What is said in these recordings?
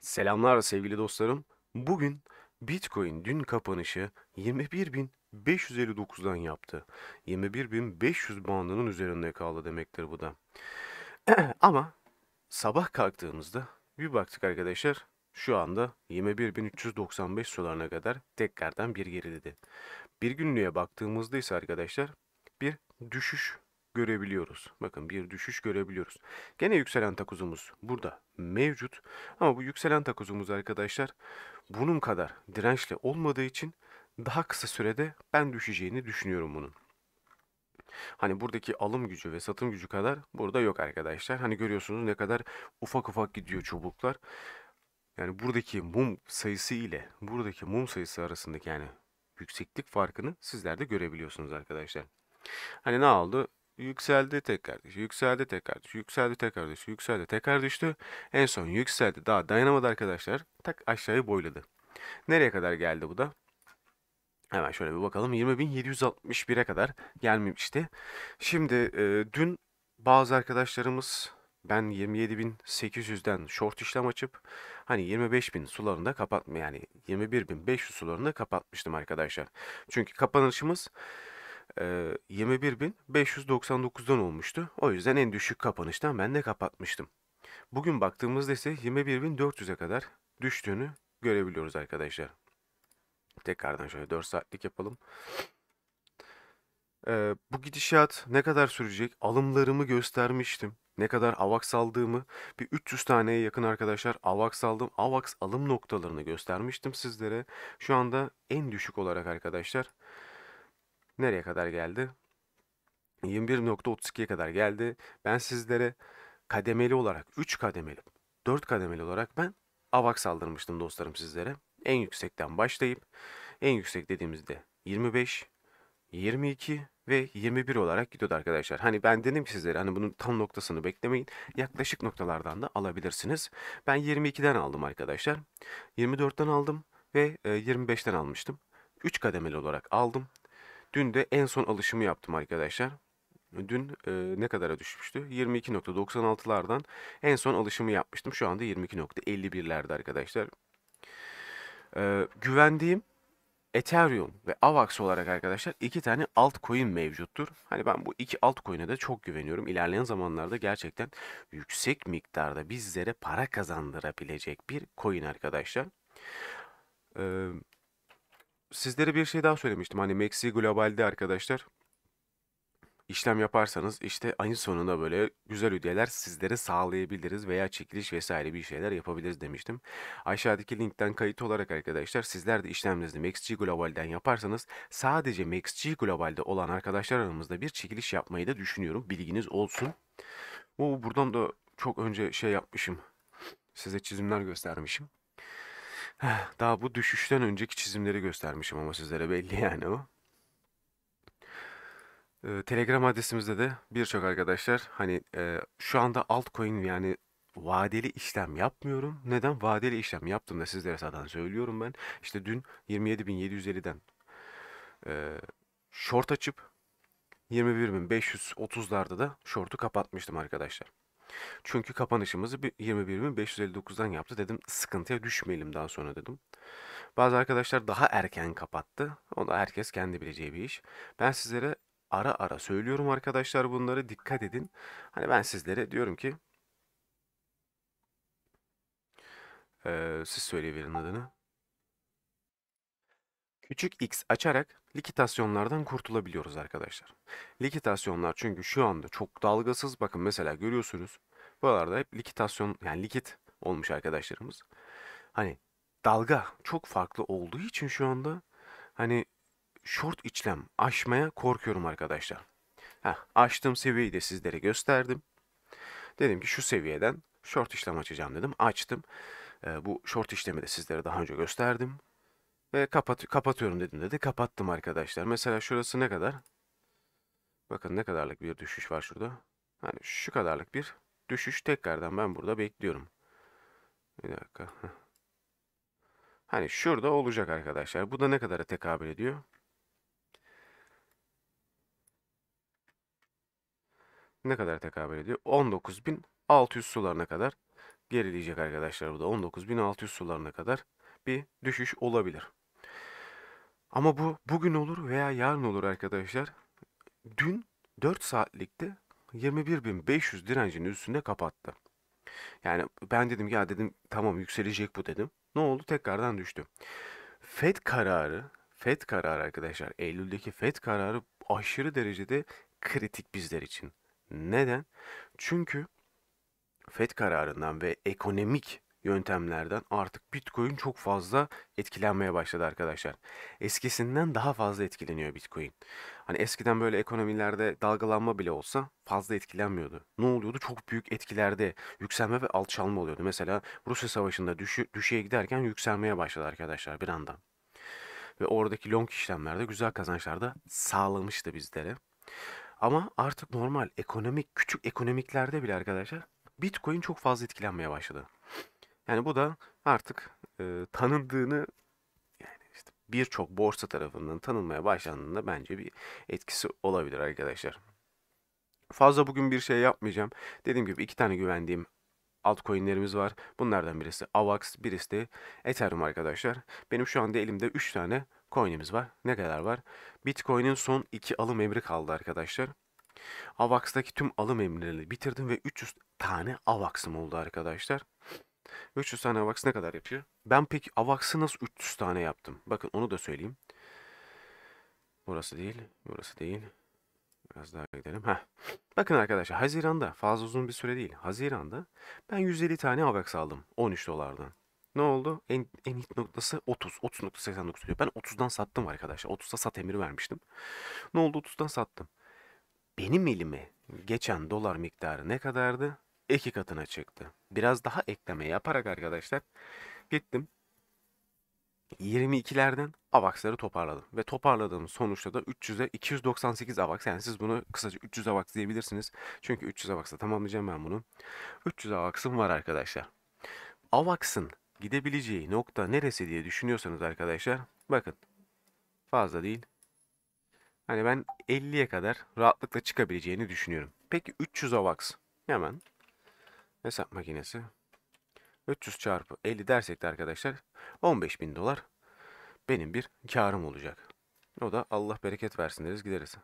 Selamlar sevgili dostlarım. Bugün Bitcoin dün kapanışı 21.559'dan yaptı. 21.500 bandının üzerinde kaldı demektir bu da. Ama sabah kalktığımızda bir baktık arkadaşlar şu anda 21.395 solarına kadar tekrardan bir geriledi. Bir günlüğe baktığımızda ise arkadaşlar bir düşüş görebiliyoruz. Bakın bir düşüş görebiliyoruz. Gene yükselen takuzumuz burada mevcut. Ama bu yükselen takuzumuz arkadaşlar bunun kadar dirençli olmadığı için daha kısa sürede ben düşeceğini düşünüyorum bunun. Hani buradaki alım gücü ve satım gücü kadar burada yok arkadaşlar. Hani görüyorsunuz ne kadar ufak ufak gidiyor çubuklar. Yani buradaki mum sayısı ile buradaki mum sayısı arasındaki yani yükseklik farkını sizler de görebiliyorsunuz arkadaşlar. Hani ne oldu? Yükseldi tekrar düştü. Yükseldi tekrar düştü. Yükseldi tekrar düştü. Yükseldi tekrar düştü. En son yükseldi. Daha dayanamadı arkadaşlar. Tak aşağıya boyladı. Nereye kadar geldi bu da? Hemen şöyle bir bakalım. 20.761'e kadar gelmemişti. Şimdi e, dün bazı arkadaşlarımız ben 27.800'den short işlem açıp hani 25.000 sularında kapatma yani 21.500 sularında kapatmıştım arkadaşlar. Çünkü kapanışımız e, ee, 21.599'dan olmuştu. O yüzden en düşük kapanıştan ben de kapatmıştım. Bugün baktığımızda ise 21.400'e kadar düştüğünü görebiliyoruz arkadaşlar. Tekrardan şöyle 4 saatlik yapalım. Ee, bu gidişat ne kadar sürecek? Alımlarımı göstermiştim. Ne kadar AVAX aldığımı, bir 300 taneye yakın arkadaşlar AVAX aldım. AVAX alım noktalarını göstermiştim sizlere. Şu anda en düşük olarak arkadaşlar nereye kadar geldi? 21.32'ye kadar geldi. Ben sizlere kademeli olarak 3 kademeli, 4 kademeli olarak ben avak saldırmıştım dostlarım sizlere. En yüksekten başlayıp en yüksek dediğimizde 25, 22 ve 21 olarak gidiyordu arkadaşlar. Hani ben dedim ki sizlere hani bunun tam noktasını beklemeyin. Yaklaşık noktalardan da alabilirsiniz. Ben 22'den aldım arkadaşlar. 24'ten aldım ve 25'ten e, almıştım. 3 kademeli olarak aldım. Dün de en son alışımı yaptım arkadaşlar. Dün e, ne kadara düşmüştü? 22.96'lardan en son alışımı yapmıştım. Şu anda 22.51'lerde arkadaşlar. E, güvendiğim Ethereum ve AVAX olarak arkadaşlar iki tane altcoin mevcuttur. Hani ben bu iki altcoin'e de çok güveniyorum. İlerleyen zamanlarda gerçekten yüksek miktarda bizlere para kazandırabilecek bir coin arkadaşlar. Ee, sizlere bir şey daha söylemiştim. Hani Maxi Global'de arkadaşlar işlem yaparsanız işte aynı sonunda böyle güzel ödeyeler sizlere sağlayabiliriz veya çekiliş vesaire bir şeyler yapabiliriz demiştim. Aşağıdaki linkten kayıt olarak arkadaşlar sizler de işlemlerinizi MaxG Global'den yaparsanız sadece MaxG Global'de olan arkadaşlar aramızda bir çekiliş yapmayı da düşünüyorum. Bilginiz olsun. O buradan da çok önce şey yapmışım. Size çizimler göstermişim. Daha bu düşüşten önceki çizimleri göstermişim ama sizlere belli yani o. Ee, Telegram adresimizde de birçok arkadaşlar hani e, şu anda altcoin yani vadeli işlem yapmıyorum. Neden? Vadeli işlem yaptım da sizlere zaten söylüyorum ben. İşte dün 27.750'den e, short açıp 21.530'larda da short'u kapatmıştım arkadaşlar. Çünkü kapanışımızı 21.559'dan yaptı. Dedim sıkıntıya düşmeyelim daha sonra dedim. Bazı arkadaşlar daha erken kapattı. O da herkes kendi bileceği bir iş. Ben sizlere ara ara söylüyorum arkadaşlar bunları dikkat edin. Hani ben sizlere diyorum ki ee, siz söyleyin adını. Küçük x açarak likitasyonlardan kurtulabiliyoruz arkadaşlar. Likitasyonlar çünkü şu anda çok dalgasız. Bakın mesela görüyorsunuz. bu Buralarda hep likitasyon yani likit olmuş arkadaşlarımız. Hani dalga çok farklı olduğu için şu anda hani short içlem aşmaya korkuyorum arkadaşlar. Heh, açtığım seviyeyi de sizlere gösterdim. Dedim ki şu seviyeden short işlem açacağım dedim. Açtım. Ee, bu short işlemi de sizlere daha önce gösterdim. Ve kapat kapatıyorum dedim dedi. Kapattım arkadaşlar. Mesela şurası ne kadar? Bakın ne kadarlık bir düşüş var şurada. Hani şu kadarlık bir düşüş tekrardan ben burada bekliyorum. Bir dakika. Hani şurada olacak arkadaşlar. Bu da ne kadara tekabül ediyor? Ne kadar tekabül ediyor? 19.600 sularına kadar gerileyecek arkadaşlar. Bu da 19.600 sularına kadar bir düşüş olabilir. Ama bu bugün olur veya yarın olur arkadaşlar. Dün 4 saatlikte 21.500 direncin üstünde kapattı. Yani ben dedim ya dedim tamam yükselecek bu dedim. Ne oldu? Tekrardan düştü. Fed kararı, Fed kararı arkadaşlar Eylül'deki Fed kararı aşırı derecede kritik bizler için. Neden? Çünkü Fed kararından ve ekonomik yöntemlerden artık Bitcoin çok fazla etkilenmeye başladı arkadaşlar. Eskisinden daha fazla etkileniyor Bitcoin. Hani eskiden böyle ekonomilerde dalgalanma bile olsa fazla etkilenmiyordu. Ne oluyordu? Çok büyük etkilerde yükselme ve alçalma oluyordu. Mesela Rusya Savaşı'nda düşü, düşüğe giderken yükselmeye başladı arkadaşlar bir anda. Ve oradaki long işlemlerde güzel kazançlar da sağlamıştı bizlere. Ama artık normal ekonomik küçük ekonomiklerde bile arkadaşlar Bitcoin çok fazla etkilenmeye başladı. Yani bu da artık e, tanındığını yani işte birçok borsa tarafından tanınmaya başlandığında bence bir etkisi olabilir arkadaşlar. Fazla bugün bir şey yapmayacağım. Dediğim gibi iki tane güvendiğim altcoin'lerimiz var. Bunlardan birisi AVAX, birisi de Ethereum arkadaşlar. Benim şu anda elimde 3 tane coin'imiz var. Ne kadar var? Bitcoin'in son 2 alım emri kaldı arkadaşlar. AVAX'taki tüm alım emrini bitirdim ve 300 tane AVAX'ım oldu arkadaşlar. 300 tane AVAX ne kadar yapıyor? Ben pek AVAX'ı nasıl 300 tane yaptım? Bakın onu da söyleyeyim. Burası değil, burası değil. Biraz daha gidelim. Heh. Bakın arkadaşlar Haziran'da fazla uzun bir süre değil. Haziran'da ben 150 tane AVAX aldım 13 dolardan. Ne oldu? En, en ilk noktası 30. 30.89 diyor. Ben 30'dan sattım arkadaşlar. 30'da sat emiri vermiştim. Ne oldu? 30'dan sattım. Benim elime geçen dolar miktarı ne kadardı? iki katına çıktı. Biraz daha ekleme yaparak arkadaşlar gittim 22'lerden avaksları toparladım. Ve toparladığım sonuçta da 300'e 298 AVAX. Yani siz bunu kısaca 300 AVAX diyebilirsiniz. Çünkü 300 avaksla tamamlayacağım ben bunu. 300 avaksım var arkadaşlar. Avaksın gidebileceği nokta neresi diye düşünüyorsanız arkadaşlar. Bakın fazla değil. Hani ben 50'ye kadar rahatlıkla çıkabileceğini düşünüyorum. Peki 300 avaks, hemen Hesap makinesi. 300 çarpı 50 dersek de arkadaşlar 15 bin dolar benim bir karım olacak. O da Allah bereket versin deriz gideriz.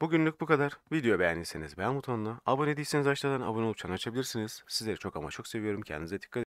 Bugünlük bu kadar. Video beğendiyseniz beğen butonuna, abone değilseniz aşağıdan abone olup çan açabilirsiniz. Sizleri çok ama çok seviyorum. Kendinize dikkat edin.